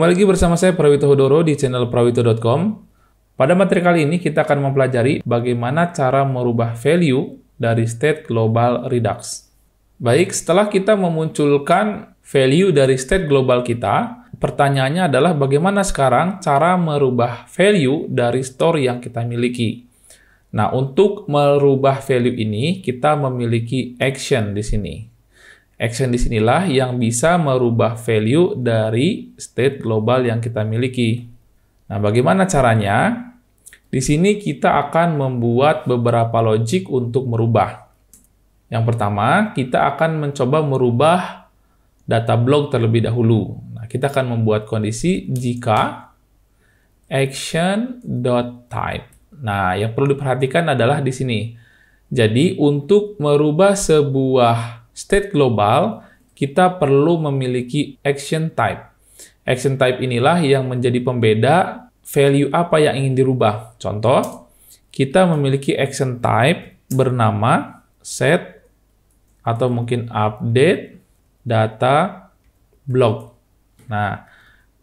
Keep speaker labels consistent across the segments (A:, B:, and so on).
A: Kembali lagi bersama saya Prawito Hodoro di channel prawito.com. Pada materi kali ini kita akan mempelajari bagaimana cara merubah value dari state global redux. Baik, setelah kita memunculkan value dari state global kita, pertanyaannya adalah bagaimana sekarang cara merubah value dari store yang kita miliki. Nah, untuk merubah value ini, kita memiliki action di sini. Action di sinilah yang bisa merubah value dari state global yang kita miliki. Nah, bagaimana caranya? Di sini kita akan membuat beberapa logik untuk merubah. Yang pertama, kita akan mencoba merubah data blog terlebih dahulu. Nah, kita akan membuat kondisi jika action.type. Nah, yang perlu diperhatikan adalah di sini. Jadi, untuk merubah sebuah state global, kita perlu memiliki action type. Action type inilah yang menjadi pembeda value apa yang ingin dirubah. Contoh, kita memiliki action type bernama set atau mungkin update data blog. Nah,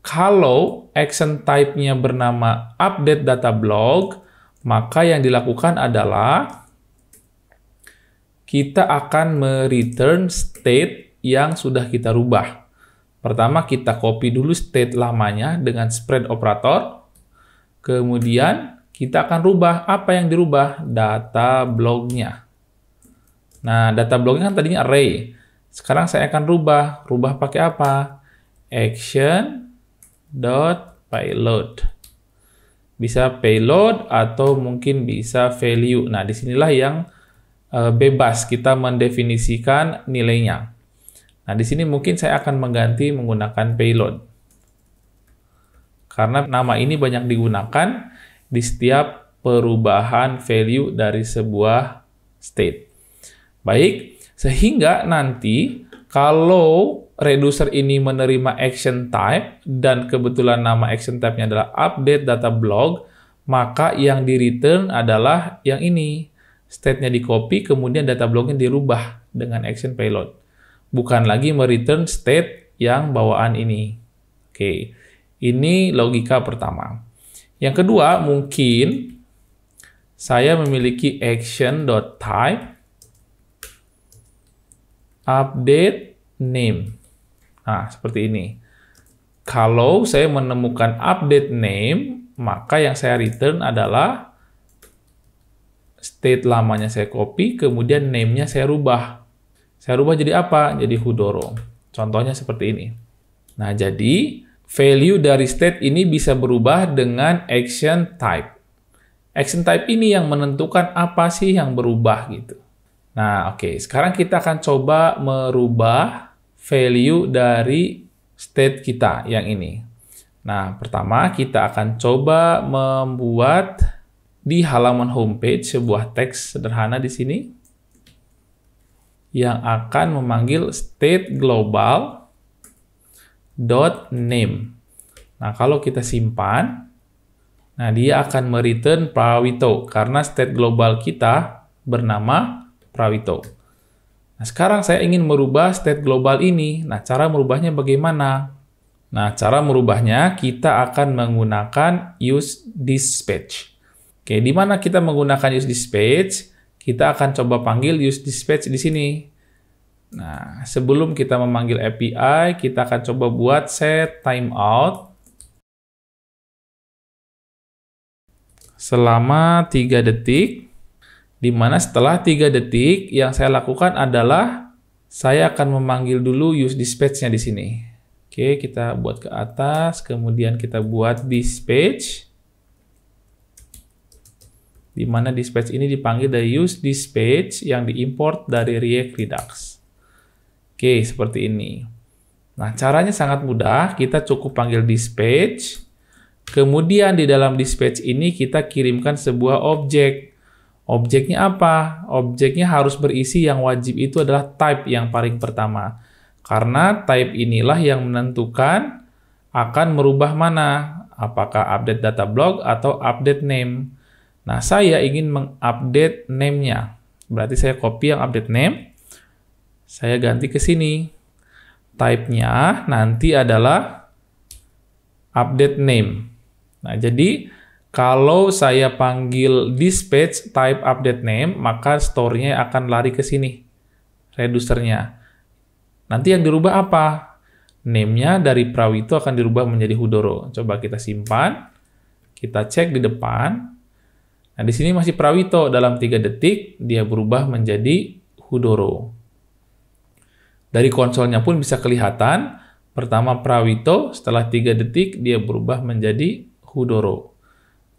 A: kalau action type-nya bernama update data blog, maka yang dilakukan adalah kita akan mereturn state yang sudah kita rubah. Pertama kita copy dulu state lamanya dengan spread operator. Kemudian kita akan rubah apa yang dirubah data blognya. Nah, data blognya kan tadinya array. Sekarang saya akan rubah. Rubah pakai apa? Action dot payload. Bisa payload atau mungkin bisa value. Nah, disinilah yang Eh, bebas kita mendefinisikan nilainya. Nah, di sini mungkin saya akan mengganti menggunakan payload. Karena nama ini banyak digunakan di setiap perubahan value dari sebuah state. Baik, sehingga nanti kalau reducer ini menerima action type dan kebetulan nama action type-nya adalah update data blog, maka yang di return adalah yang ini state-nya di copy, kemudian data bloknya dirubah dengan action payload. Bukan lagi mereturn state yang bawaan ini. Oke, ini logika pertama. Yang kedua, mungkin saya memiliki action.type update name. Nah, seperti ini. Kalau saya menemukan update name, maka yang saya return adalah state lamanya saya copy, kemudian name-nya saya rubah. Saya rubah jadi apa? Jadi Hudoro. Contohnya seperti ini. Nah, jadi value dari state ini bisa berubah dengan action type. Action type ini yang menentukan apa sih yang berubah gitu. Nah, oke. Okay. Sekarang kita akan coba merubah value dari state kita yang ini. Nah, pertama kita akan coba membuat di halaman homepage sebuah teks sederhana di sini yang akan memanggil state global dot name. Nah, kalau kita simpan, nah dia akan mereturn prawito karena state global kita bernama prawito. Nah, sekarang saya ingin merubah state global ini. Nah, cara merubahnya bagaimana? Nah, cara merubahnya kita akan menggunakan use dispatch. Oke, di mana kita menggunakan use dispatch, kita akan coba panggil use dispatch di sini. Nah, sebelum kita memanggil API, kita akan coba buat set timeout selama 3 detik. Di mana setelah 3 detik yang saya lakukan adalah saya akan memanggil dulu use dispatch-nya di sini. Oke, kita buat ke atas, kemudian kita buat dispatch di mana dispatch ini dipanggil dari use dispatch yang diimport dari React Redux. Oke, seperti ini. Nah, caranya sangat mudah. Kita cukup panggil dispatch. Kemudian di dalam dispatch ini kita kirimkan sebuah objek. Objeknya apa? Objeknya harus berisi yang wajib itu adalah type yang paling pertama. Karena type inilah yang menentukan akan merubah mana. Apakah update data blog atau update name. Nah, saya ingin mengupdate name-nya. Berarti saya copy yang update name, saya ganti ke sini. Type-nya nanti adalah update name. Nah, jadi kalau saya panggil dispatch type update name, maka store-nya akan lari ke sini, reducernya. Nanti yang dirubah apa? Name-nya dari Prawito akan dirubah menjadi Hudoro. Coba kita simpan, kita cek di depan, Nah, di sini masih Prawito dalam 3 detik dia berubah menjadi Hudoro. Dari konsolnya pun bisa kelihatan pertama Prawito, setelah 3 detik dia berubah menjadi Hudoro.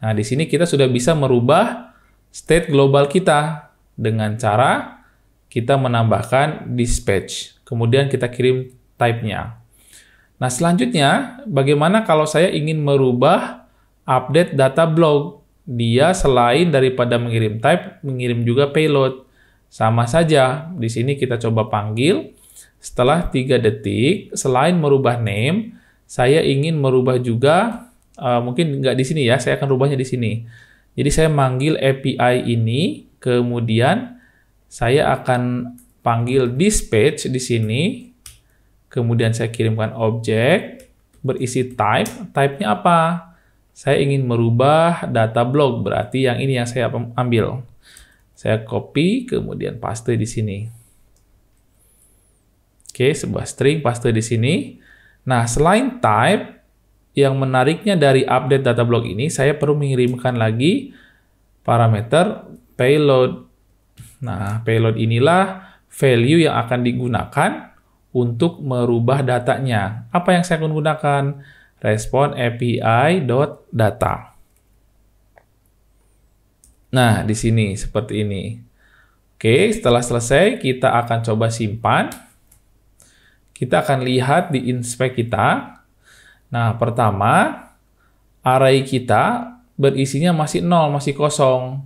A: Nah, di sini kita sudah bisa merubah state global kita dengan cara kita menambahkan dispatch. Kemudian kita kirim type-nya. Nah, selanjutnya bagaimana kalau saya ingin merubah update data blog? dia selain daripada mengirim type, mengirim juga payload. Sama saja, di sini kita coba panggil. Setelah tiga detik, selain merubah name, saya ingin merubah juga, uh, mungkin nggak di sini ya, saya akan rubahnya di sini. Jadi saya manggil API ini, kemudian saya akan panggil dispatch di sini, kemudian saya kirimkan objek berisi type, type-nya apa? Saya ingin merubah data blog, berarti yang ini yang saya ambil. Saya copy, kemudian paste di sini. Oke, sebuah string paste di sini. Nah, selain type, yang menariknya dari update data blog ini, saya perlu mengirimkan lagi parameter payload. Nah, payload inilah value yang akan digunakan untuk merubah datanya. Apa yang saya akan gunakan? respon API data. Nah, di sini seperti ini. Oke, setelah selesai kita akan coba simpan. Kita akan lihat di inspect kita. Nah, pertama array kita berisinya masih nol, masih kosong.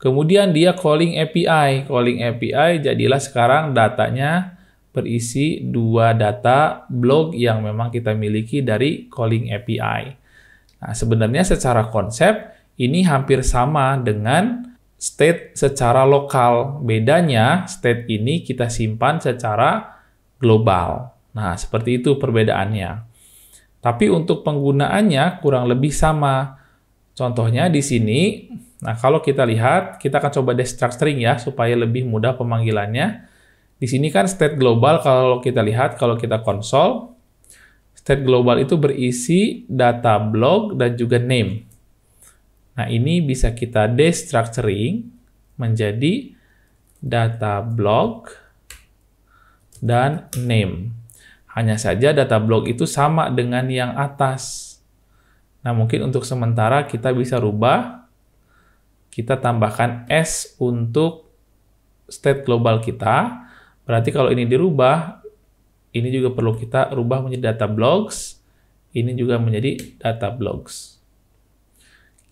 A: Kemudian dia calling API, calling API jadilah sekarang datanya berisi dua data blog yang memang kita miliki dari calling API. Nah, sebenarnya secara konsep ini hampir sama dengan state secara lokal. Bedanya state ini kita simpan secara global. Nah, seperti itu perbedaannya. Tapi untuk penggunaannya kurang lebih sama. Contohnya di sini, nah kalau kita lihat, kita akan coba destruct string ya supaya lebih mudah pemanggilannya. Di sini kan state global kalau kita lihat, kalau kita konsol, state global itu berisi data blog dan juga name. Nah, ini bisa kita destructuring menjadi data blog dan name. Hanya saja data blog itu sama dengan yang atas. Nah, mungkin untuk sementara kita bisa rubah, kita tambahkan S untuk state global kita, Berarti kalau ini dirubah, ini juga perlu kita rubah menjadi data blogs, ini juga menjadi data blogs.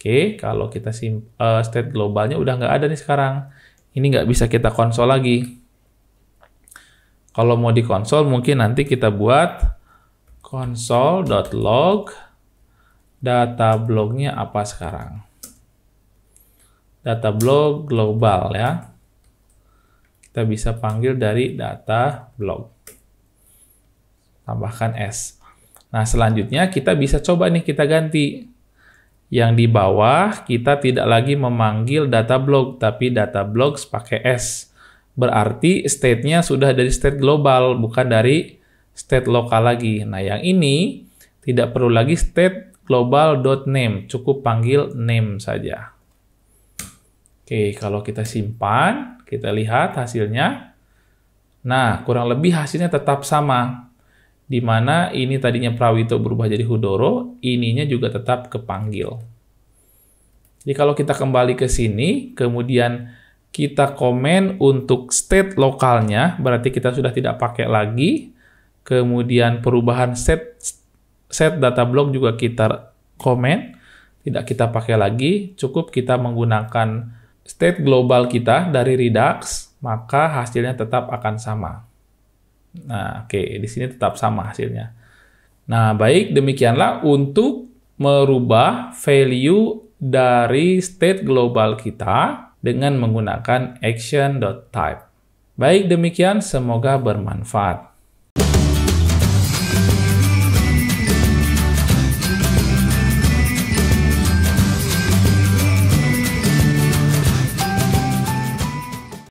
A: Oke, kalau kita uh, state globalnya udah nggak ada nih sekarang. Ini nggak bisa kita konsol lagi. Kalau mau di konsol, mungkin nanti kita buat console.log data blognya apa sekarang data blog global ya kita bisa panggil dari data blog. Tambahkan S. Nah, selanjutnya kita bisa coba nih kita ganti. Yang di bawah kita tidak lagi memanggil data blog, tapi data blog pakai S. Berarti state-nya sudah dari state global, bukan dari state lokal lagi. Nah, yang ini tidak perlu lagi state global.name, cukup panggil name saja. Oke, kalau kita simpan, kita lihat hasilnya. Nah, kurang lebih hasilnya tetap sama. Di mana ini tadinya prawito berubah jadi hudoro, ininya juga tetap kepanggil. Jadi kalau kita kembali ke sini, kemudian kita komen untuk state lokalnya, berarti kita sudah tidak pakai lagi. Kemudian perubahan set set data block juga kita komen, tidak kita pakai lagi, cukup kita menggunakan state global kita dari Redux, maka hasilnya tetap akan sama. Nah, oke, okay, di sini tetap sama hasilnya. Nah, baik, demikianlah untuk merubah value dari state global kita dengan menggunakan action.type. Baik, demikian semoga bermanfaat.